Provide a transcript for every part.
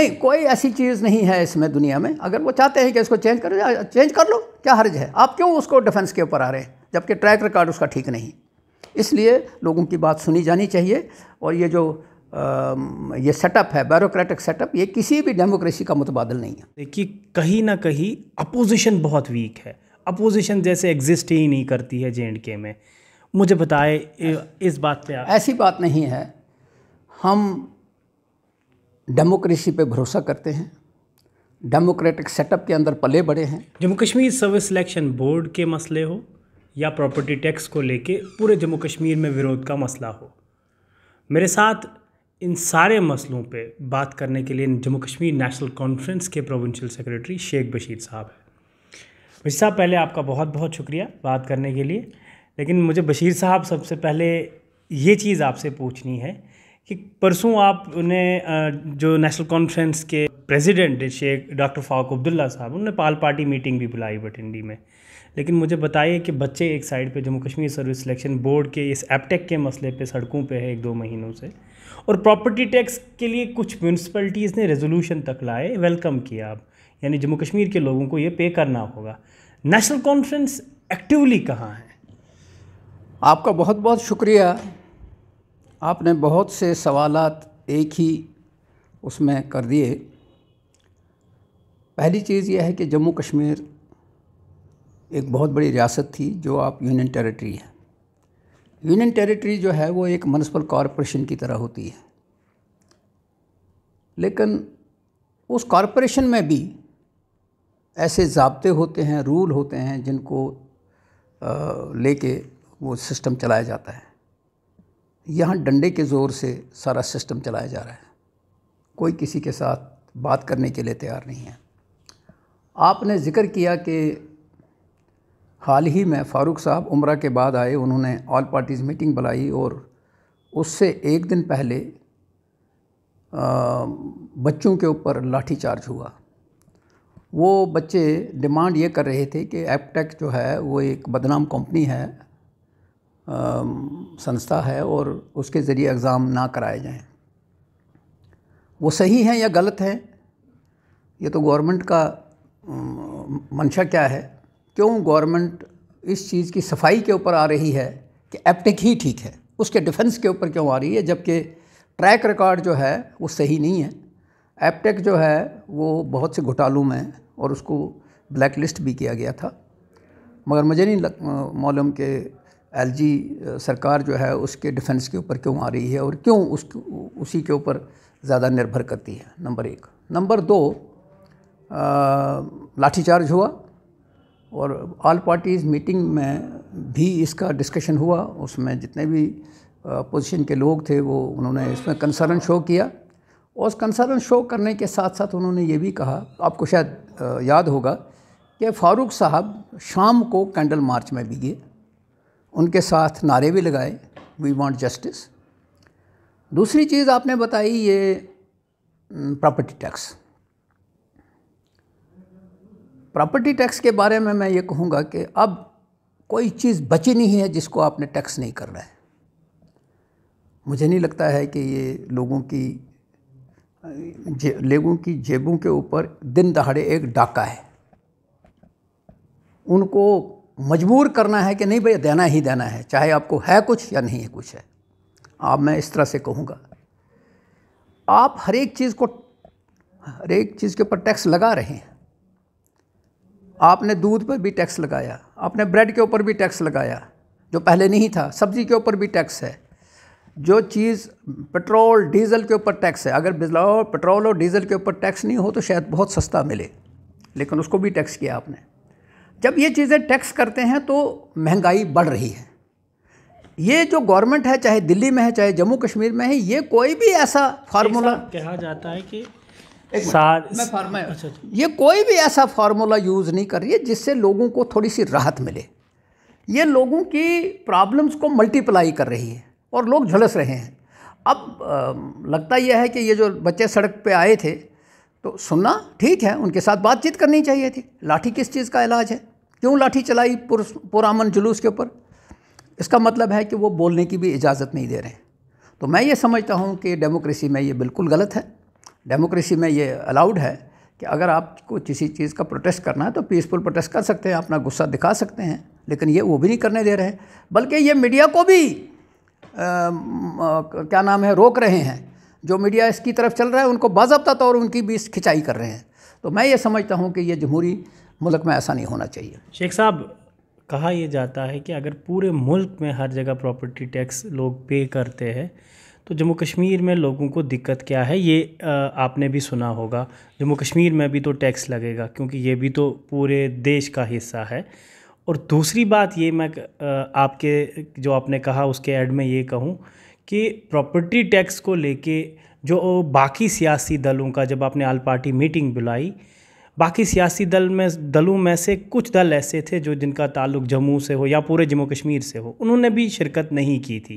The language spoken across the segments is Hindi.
नहीं कोई ऐसी चीज़ नहीं है इसमें दुनिया में अगर वो चाहते हैं कि इसको चेंज करो चेंज कर लो क्या हर्ज है आप क्यों उसको डिफेंस के ऊपर आ रहे हैं जबकि ट्रैक रिकॉर्ड उसका ठीक नहीं इसलिए लोगों की बात सुनी जानी चाहिए और ये जो आ, ये सेटअप है बैरोक्रेटिक सेटअप ये किसी भी डेमोक्रेसी का मुतबादल नहीं है देखिए कहीं ना कहीं अपोजिशन बहुत वीक है अपोजिशन जैसे एग्जिस्ट ही नहीं करती है जे के में मुझे बताए इस बात पे आप ऐसी बात नहीं है हम डेमोक्रेसी पे भरोसा करते हैं डेमोक्रेटिक सेटअप के अंदर पले बड़े हैं Jammu Kashmir service selection board के मसले हो या प्रॉपर्टी टैक्स को लेके पूरे जम्मू कश्मीर में विरोध का मसला हो मेरे साथ इन सारे मसलों पे बात करने के लिए जम्मू कश्मीर नेशनल कॉन्फ्रेंस के प्रोविंशियल सेक्रेटरी शेख बशीर साहब हैं बशीर साहब पहले आपका बहुत बहुत शुक्रिया बात करने के लिए लेकिन मुझे बशीर साहब सबसे पहले ये चीज़ आपसे पूछनी है कि परसों आप उन्हें जो नेशनल कॉन्फ्रेंस के प्रेसिडेंट शेख डॉक्टर फारूक अब्दुल्ला साहब उन्होंने पाल पार्टी मीटिंग भी बुलाई बटिंडी में लेकिन मुझे बताइए कि बच्चे एक साइड पे Jammu Kashmir service selection board के इस एपटेक के मसले पे सड़कों पे है एक दो महीनों से और प्रॉपर्टी टैक्स के लिए कुछ म्यूनसिपलिटीज़ ने रेजोल्यूशन तक लाए वेलकम किया अब यानी जम्मू कश्मीर के लोगों को ये पे करना होगा नेशनल कॉन्फ्रेंस एक्टिवली कहाँ है आपका बहुत बहुत शुक्रिया आपने बहुत से सवालत एक ही उसमें कर दिए पहली चीज़ यह है कि जम्मू कश्मीर एक बहुत बड़ी रियासत थी जो आप यूनियन टेरिटरी है यूनियन टेरिटरी जो है वो एक म्यूनसिपल कॉरपोरेशन की तरह होती है लेकिन उस कॉरपोरेशन में भी ऐसे जाबते होते हैं रूल होते हैं जिनको लेके वो सिस्टम चलाया जाता है यहाँ डंडे के ज़ोर से सारा सिस्टम चलाया जा रहा है कोई किसी के साथ बात करने के लिए तैयार नहीं है आपने ज़िक्र किया कि हाल ही में फ़ारूक साहब उम्र के बाद आए उन्होंने ऑल पार्टीज़ मीटिंग बुलाई और उससे एक दिन पहले आ, बच्चों के ऊपर लाठी चार्ज हुआ वो बच्चे डिमांड ये कर रहे थे कि एपटेक जो है वो एक बदनाम कंपनी है संस्था है और उसके ज़रिए एग्ज़ाम ना कराए जाएं वो सही हैं या गलत हैं ये तो गवर्नमेंट का मंशा क्या है क्यों गवर्नमेंट इस चीज़ की सफाई के ऊपर आ रही है कि एप्टिक ही ठीक है उसके डिफेंस के ऊपर क्यों आ रही है जबकि ट्रैक रिकॉर्ड जो है वो सही नहीं है एपटेक जो है वो बहुत से घोटालों में और उसको ब्लैक लिस्ट भी किया गया था मगर मुझे नहीं मालूम कि एलजी सरकार जो है उसके डिफेंस के ऊपर क्यों आ रही है और क्यों उस उसी के ऊपर ज़्यादा निर्भर करती है नंबर एक नंबर दो लाठीचार्ज हुआ और ऑल पार्टीज़ मीटिंग में भी इसका डिस्कशन हुआ उसमें जितने भी अपोजिशन के लोग थे वो उन्होंने इसमें कंसर्न शो किया और उस कंसर्न शो करने के साथ साथ उन्होंने ये भी कहा आपको शायद याद होगा कि फ़ारूक साहब शाम को कैंडल मार्च में भी गए उनके साथ नारे भी लगाए वी वांट जस्टिस दूसरी चीज़ आपने बताई ये प्रॉपर्टी टैक्स प्रॉपर्टी टैक्स के बारे में मैं ये कहूँगा कि अब कोई चीज़ बची नहीं है जिसको आपने टैक्स नहीं करना है मुझे नहीं लगता है कि ये लोगों की लोगों की जेबों के ऊपर दिन दहाड़े एक डाका है उनको मजबूर करना है कि नहीं भैया देना ही देना है चाहे आपको है कुछ या नहीं है कुछ है आप मैं इस तरह से कहूँगा आप हर एक चीज़ को हर एक चीज़ के ऊपर टैक्स लगा रहे हैं आपने दूध पर भी टैक्स लगाया आपने ब्रेड के ऊपर भी टैक्स लगाया जो पहले नहीं था सब्ज़ी के ऊपर भी टैक्स है जो चीज़ पेट्रोल डीजल के ऊपर टैक्स है अगर बिजला पेट्रोल और डीजल के ऊपर टैक्स नहीं हो तो शायद बहुत सस्ता मिले लेकिन उसको भी टैक्स किया आपने जब ये चीज़ें टैक्स करते हैं तो महंगाई बढ़ रही है ये जो गवर्नमेंट है चाहे दिल्ली में है चाहे जम्मू कश्मीर में है ये कोई भी ऐसा फार्मूला कहा जाता है कि सार मैं फार्मा अच्छा, अच्छा। ये कोई भी ऐसा फार्मूला यूज़ नहीं कर रही है जिससे लोगों को थोड़ी सी राहत मिले ये लोगों की प्रॉब्लम्स को मल्टीप्लाई कर रही है और लोग झुलस रहे हैं अब आ, लगता यह है कि ये जो बच्चे सड़क पे आए थे तो सुनना ठीक है उनके साथ बातचीत करनी चाहिए थी लाठी किस चीज़ का इलाज है क्यों लाठी चलाई पुरामन जुलूस के ऊपर इसका मतलब है कि वो बोलने की भी इजाज़त नहीं दे रहे हैं तो मैं ये समझता हूँ कि डेमोक्रेसी में ये बिल्कुल गलत है डेमोक्रेसी में ये अलाउड है कि अगर आपको किसी चीज़ का प्रोटेस्ट करना है तो पीसफुल प्रोटेस्ट कर सकते हैं अपना गुस्सा दिखा सकते हैं लेकिन ये वो भी नहीं करने दे रहे हैं बल्कि ये मीडिया को भी आ, आ, क्या नाम है रोक रहे हैं जो मीडिया इसकी तरफ चल रहा है उनको बाबा तौर उनकी भी खिंचाई कर रहे हैं तो मैं ये समझता हूँ कि ये जमहूरी मुल्क में ऐसा नहीं होना चाहिए शेख साहब कहा यह जाता है कि अगर पूरे मुल्क में हर जगह प्रॉपर्टी टैक्स लोग पे करते हैं तो जम्मू कश्मीर में लोगों को दिक्कत क्या है ये आपने भी सुना होगा जम्मू कश्मीर में भी तो टैक्स लगेगा क्योंकि ये भी तो पूरे देश का हिस्सा है और दूसरी बात ये मैं आपके जो आपने कहा उसके ऐड में ये कहूँ कि प्रॉपर्टी टैक्स को लेके जो बाकी सियासी दलों का जब आपने आल पार्टी मीटिंग बुलाई बाकी सियासी दल में दलों में से कुछ दल ऐसे थे जो जिनका ताल्लुक जम्मू से हो या पूरे जम्मू कश्मीर से हो उन्होंने भी शिरकत नहीं की थी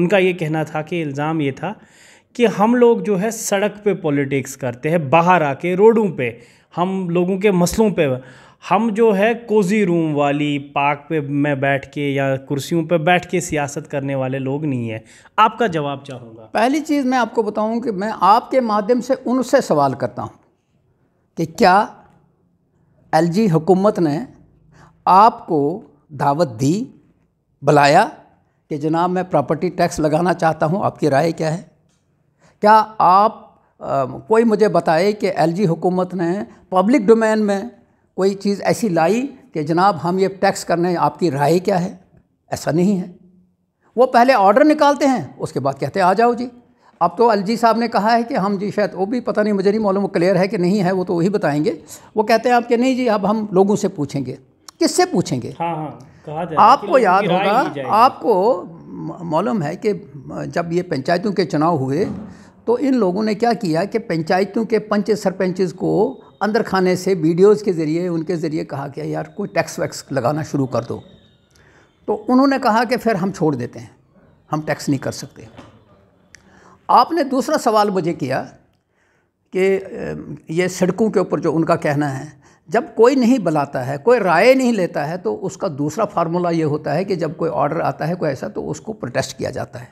उनका ये कहना था कि इल्ज़ाम ये था कि हम लोग जो है सड़क पे पॉलिटिक्स करते हैं बाहर आके रोडों पे हम लोगों के मसलों पे हम जो है कोजी रूम वाली पार्क पे में बैठ के या कुर्सियों पे बैठ के सियासत करने वाले लोग नहीं हैं आपका जवाब चाहूँगा पहली चीज़ मैं आपको बताऊँ कि मैं आपके माध्यम से उनसे सवाल करता हूँ कि क्या एलजी हुकूमत ने आपको दावत दी बुलाया कि जनाब मैं प्रॉपर्टी टैक्स लगाना चाहता हूँ आपकी राय क्या है क्या आप आ, कोई मुझे बताए कि एलजी हुकूमत ने पब्लिक डोमेन में कोई चीज़ ऐसी लाई कि जनाब हम ये टैक्स करने आपकी राय क्या है ऐसा नहीं है वो पहले ऑर्डर निकालते हैं उसके बाद कहते हैं आ जाओ जी अब तो अलजी साहब ने कहा है कि हम जी शायद वो भी पता नहीं मुझे नहीं मालूम वो क्लियर है कि नहीं है वो तो वही बताएंगे वो कहते हैं आप कि नहीं जी अब हम लोगों से पूछेंगे किससे पूछेंगे हाँ हाँ आपको याद होगा आपको मालूम है कि जब ये पंचायतों के चुनाव हुए तो इन लोगों ने क्या किया कि पंचायतों के पंच सरपंच को अंदर खाने से वीडियोस के ज़रिए उनके ज़रिए कहा कि यार कोई टैक्स वैक्स लगाना शुरू कर दो तो उन्होंने कहा कि फिर हम छोड़ देते हैं हम टैक्स नहीं कर सकते आपने दूसरा सवाल मुझे किया कि ये सड़कों के ऊपर जो उनका कहना है जब कोई नहीं बुलाता है कोई राय नहीं लेता है तो उसका दूसरा फार्मूला ये होता है कि जब कोई ऑर्डर आता है कोई ऐसा तो उसको प्रोटेस्ट किया जाता है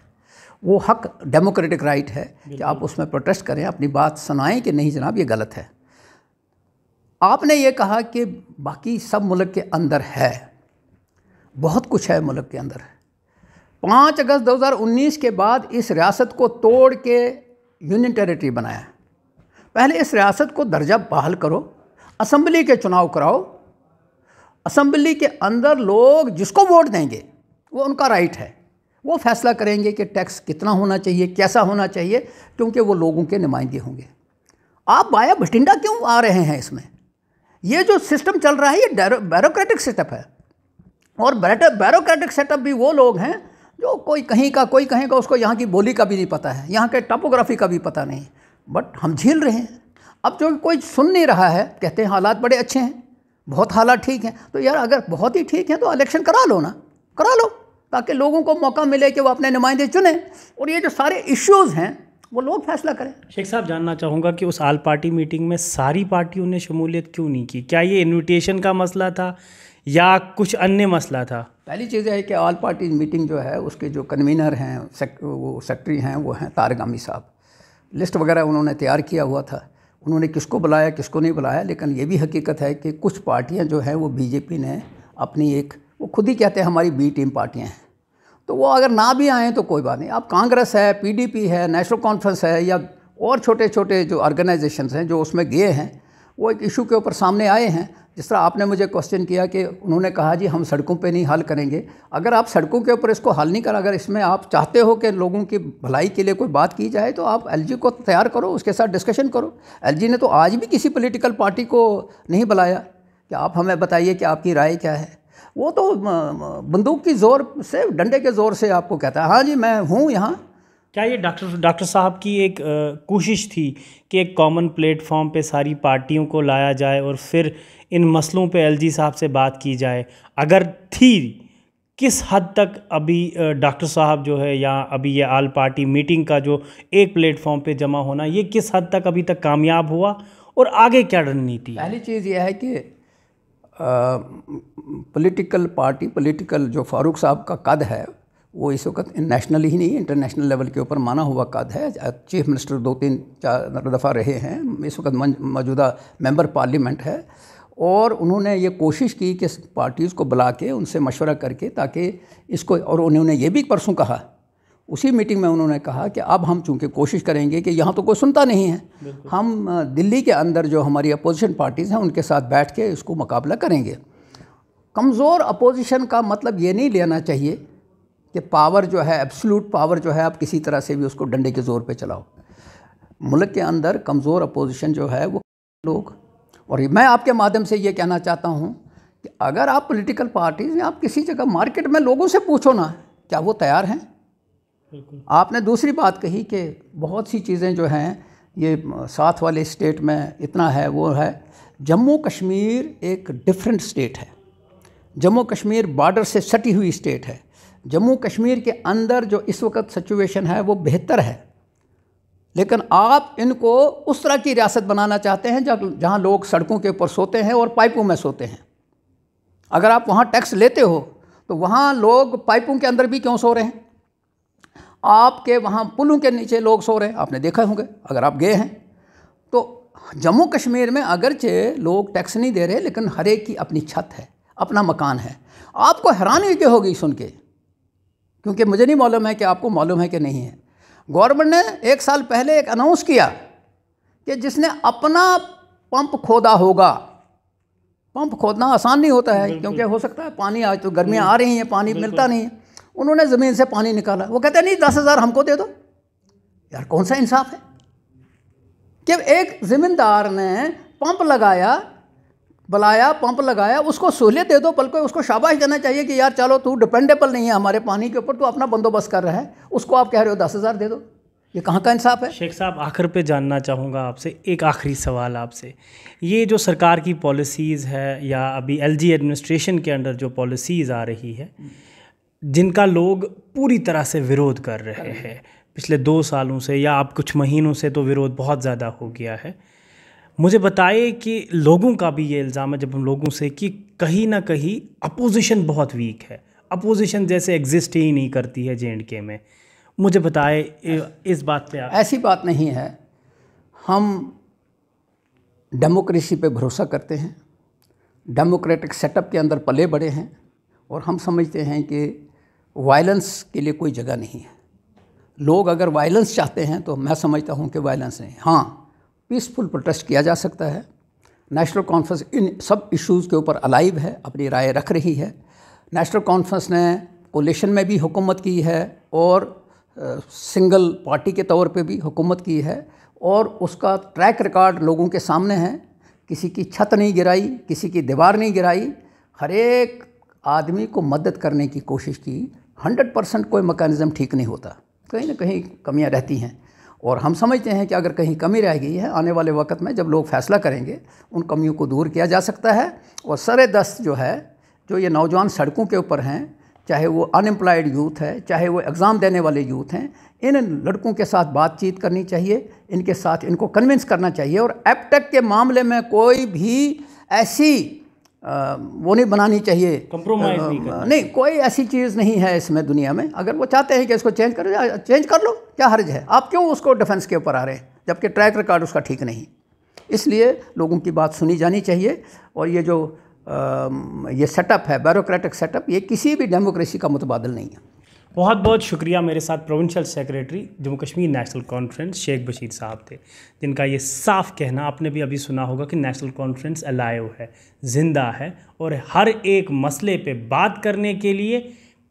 वो हक डेमोक्रेटिक राइट है कि आप उसमें प्रोटेस्ट करें अपनी बात सुनाएं कि नहीं जनाब ये गलत है आपने ये कहा कि बाकी सब मुल्क के अंदर है बहुत कुछ है मुल्क के अंदर पाँच अगस्त 2019 के बाद इस रियासत को तोड़ के यूनियन टेरिटरी बनाया पहले इस रियासत को दर्जा बहाल करो असम्बली के चुनाव कराओ असम्बली के अंदर लोग जिसको वोट देंगे वो उनका राइट है वो फैसला करेंगे कि टैक्स कितना होना चाहिए कैसा होना चाहिए क्योंकि वो लोगों के नुमाइंदे होंगे आप बाया भटिंडा क्यों आ रहे हैं इसमें ये जो सिस्टम चल रहा है ये बैरोक्रेटिक सेटअप है और बैरोक्रेटिक सेटअप भी वो लोग हैं जो कोई कहीं का कोई कहीं का उसको यहाँ की बोली का भी नहीं पता है यहाँ के टापोग्राफी का भी पता नहीं बट हम झील रहे हैं अब जो कोई सुन नहीं रहा है कहते हैं हालात बड़े अच्छे हैं बहुत हालात ठीक हैं तो यार अगर बहुत ही ठीक है तो इलेक्शन करा लो ना करा लो ताकि लोगों को मौका मिले कि वो अपने नुमाइंदे चुने और ये जो सारे इश्यूज़ हैं वो लोग फैसला करें शेख साहब जानना चाहूँगा कि उस आल पार्टी मीटिंग में सारी पार्टियों ने शमूलियत क्यों नहीं की क्या ये इन्विटेशन का मसला था या कुछ अन्य मसला था पहली चीज़ है कि ऑल पार्टी मीटिंग जो है उसके जो कन्वीनर हैं वो सेक्रेटरी हैं वो हैं तारगामी साहब लिस्ट वगैरह उन्होंने तैयार किया हुआ था उन्होंने किसको बुलाया किसको नहीं बुलाया लेकिन ये भी हकीकत है कि कुछ पार्टियाँ जो हैं वो बीजेपी ने अपनी एक वो खुद ही कहते हैं हमारी बी टीम पार्टियाँ हैं तो वो अगर ना भी आएँ तो कोई बात नहीं अब कांग्रेस है पीडीपी है नेशनल कॉन्फ्रेंस है या और छोटे छोटे जो ऑर्गेनाइजेशन हैं जो उसमें गए हैं वो एक इशू के ऊपर सामने आए हैं जिस तरह आपने मुझे क्वेश्चन किया कि उन्होंने कहा जी हम सड़कों पे नहीं हल करेंगे अगर आप सड़कों के ऊपर इसको हल नहीं करा अगर इसमें आप चाहते हो कि लोगों की भलाई के लिए कोई बात की जाए तो आप एलजी को तैयार करो उसके साथ डिस्कशन करो एलजी ने तो आज भी किसी पोलिटिकल पार्टी को नहीं बुलाया कि आप हमें बताइए कि आपकी राय क्या है वो तो बंदूक की ज़ोर से डंडे के ज़ोर से आपको कहता है हाँ जी मैं हूँ यहाँ क्या ये डॉक्टर डॉक्टर साहब की एक आ, कोशिश थी कि एक कॉमन प्लेटफॉर्म पे सारी पार्टियों को लाया जाए और फिर इन मसलों पे एलजी साहब से बात की जाए अगर थी किस हद तक अभी डॉक्टर साहब जो है या अभी ये आल पार्टी मीटिंग का जो एक प्लेटफॉर्म पे जमा होना ये किस हद तक अभी तक कामयाब हुआ और आगे क्या रणनीति पहली चीज़ यह है कि पॉलिटिकल पार्टी पॉलिटिकल जो फारूक साहब का कद है वो इस वक्त नेशनल ही नहीं इंटरनेशनल लेवल के ऊपर माना हुआ कद है चीफ मिनिस्टर दो तीन चार मतलब दफ़ा रहे हैं इस वक्त मौजूदा मेंबर पार्लियामेंट है और उन्होंने ये कोशिश की कि पार्टीज़ को बुला के उनसे मशवरा करके ताकि इसको और उन्होंने ये भी परसों कहा उसी मीटिंग में उन्होंने कहा कि अब हम चूंकि कोशिश करेंगे कि यहाँ तो कोई सुनता नहीं है हम दिल्ली के अंदर जो हमारी अपोजिशन पार्टीज़ हैं उनके साथ बैठ के इसको मुकाबला करेंगे कमज़ोर अपोजिशन का मतलब ये नहीं लेना चाहिए कि पावर जो है एब्सलूट पावर जो है आप किसी तरह से भी उसको डंडे के ज़ोर पे चलाओ मुल्क के अंदर कमज़ोर अपोजिशन जो है वो लोग और मैं आपके माध्यम से ये कहना चाहता हूँ कि अगर आप पॉलिटिकल पार्टीज़ आप किसी जगह मार्केट में लोगों से पूछो ना क्या वो तैयार हैं आपने दूसरी बात कही कि बहुत सी चीज़ें जो हैं ये साथ वाले स्टेट में इतना है वो है जम्मू कश्मीर एक डिफरेंट स्टेट है जम्मू कश्मीर बॉर्डर से सटी हुई स्टेट है जम्मू कश्मीर के अंदर जो इस वक्त सिचुएशन है वो बेहतर है लेकिन आप इनको उस तरह की रियासत बनाना चाहते हैं जब जहाँ लोग सड़कों के ऊपर सोते हैं और पाइपों में सोते हैं अगर आप वहाँ टैक्स लेते हो तो वहाँ लोग पाइपों के अंदर भी क्यों सो रहे हैं आपके वहाँ पुलों के नीचे लोग सो रहे हैं आपने देखा होंगे अगर आप गए हैं तो जम्मू कश्मीर में अगरचे लोग टैक्स नहीं दे रहे लेकिन हर एक की अपनी छत है अपना मकान है आपको हैरानगी होगी सुन के क्योंकि मुझे नहीं मालूम है कि आपको मालूम है कि नहीं है गवर्नमेंट ने एक साल पहले एक अनाउंस किया कि जिसने अपना पंप खोदा होगा पंप खोदना आसान नहीं होता है क्योंकि हो सकता है पानी आज तो गर्मियाँ आ रही हैं पानी मिलता नहीं है उन्होंने ज़मीन से पानी निकाला वो कहते नहीं दस हज़ार हमको दे दो यार कौन सा इंसाफ है कि एक ज़मींदार ने पंप लगाया बुलाया पंप लगाया उसको सहूलियत दे दो बल्कि उसको शाबाश देना चाहिए कि यार चलो तू डिपेंडेबल नहीं है हमारे पानी के ऊपर तू अपना बंदोबस्त कर रहा है उसको आप कह रहे हो दस हज़ार दे दो ये कहाँ का इंसाफ है शेख साहब आखिर पे जानना चाहूँगा आपसे एक आखिरी सवाल आपसे ये जो सरकार की पॉलिसीज़ है या अभी एल एडमिनिस्ट्रेशन के अंडर जो पॉलिसीज़ आ रही है जिनका लोग पूरी तरह से विरोध कर रहे हैं पिछले दो सालों से या आप कुछ महीनों से तो विरोध बहुत ज़्यादा हो गया है मुझे बताए कि लोगों का भी ये इल्ज़ाम है जब हम लोगों से कि कहीं ना कहीं अपोजिशन बहुत वीक है अपोजिशन जैसे एग्जिस्ट ही नहीं करती है जे के में मुझे बताए इस बात पे आप ऐसी बात नहीं है हम डेमोक्रेसी पे भरोसा करते हैं डेमोक्रेटिक सेटअप के अंदर पले बड़े हैं और हम समझते हैं कि वायलेंस के लिए कोई जगह नहीं है लोग अगर वायलेंस चाहते हैं तो मैं समझता हूँ कि वायलेंस नहीं हाँ पीसफुल प्रोटेस्ट किया जा सकता है नेशनल कॉन्फ्रेंस इन सब इश्यूज़ के ऊपर अलाइव है अपनी राय रख रही है नेशनल कॉन्फ्रेंस ने कोलेशन में भी हुकूमत की है और सिंगल पार्टी के तौर पे भी हुकूमत की है और उसका ट्रैक रिकॉर्ड लोगों के सामने है किसी की छत नहीं गिराई किसी की दीवार नहीं गिराई हर एक आदमी को मदद करने की कोशिश की हंड्रेड परसेंट कोई मकानिज़म ठीक नहीं होता कहीं ना कहीं कमियां रहती हैं और हम समझते हैं कि अगर कहीं कमी रह गई है आने वाले वक्त में जब लोग फैसला करेंगे उन कमियों को दूर किया जा सकता है और सरे दस्त जो है जो ये नौजवान सड़कों के ऊपर हैं चाहे वो अनएम्प्लॉयड यूथ है चाहे वो एग्ज़ाम देने वाले यूथ हैं इन लड़कों के साथ बातचीत करनी चाहिए इनके साथ इनको कन्विंस करना चाहिए और एपटेक के मामले में कोई भी ऐसी वो नहीं बनानी चाहिए कंप्रोमाइज नहीं, करना। नहीं कोई ऐसी चीज़ नहीं है इसमें दुनिया में अगर वो चाहते हैं कि इसको चेंज करो चेंज कर लो क्या हर्ज है आप क्यों उसको डिफेंस के ऊपर आ रहे हैं जबकि ट्रैक रिकॉर्ड उसका ठीक नहीं इसलिए लोगों की बात सुनी जानी चाहिए और ये जो आ, ये सेटअप है बैरोक्रेटिक सेटअप ये किसी भी डेमोक्रेसी का मुतबादल नहीं है बहुत बहुत शुक्रिया मेरे साथ provincial secretary Jammu Kashmir national conference Sheikh Bashir साहब थे जिनका ये साफ कहना आपने भी अभी सुना होगा कि नेशनल कॉन्फ्रेंस अलाइव है ज़िंदा है और हर एक मसले पे बात करने के लिए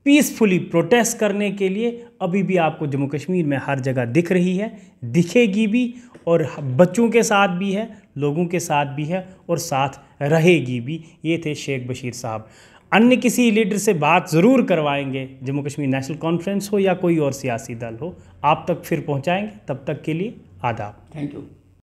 पीसफुली प्रोटेस्ट करने के लिए अभी भी आपको जम्मू कश्मीर में हर जगह दिख रही है दिखेगी भी और बच्चों के साथ भी है लोगों के साथ भी है और साथ रहेगी भी ये थे शेख बशीर साहब अन्य किसी लीडर से बात ज़रूर करवाएंगे जम्मू कश्मीर नेशनल कॉन्फ्रेंस हो या कोई और सियासी दल हो आप तक फिर पहुंचाएंगे तब तक के लिए आदाब थैंक यू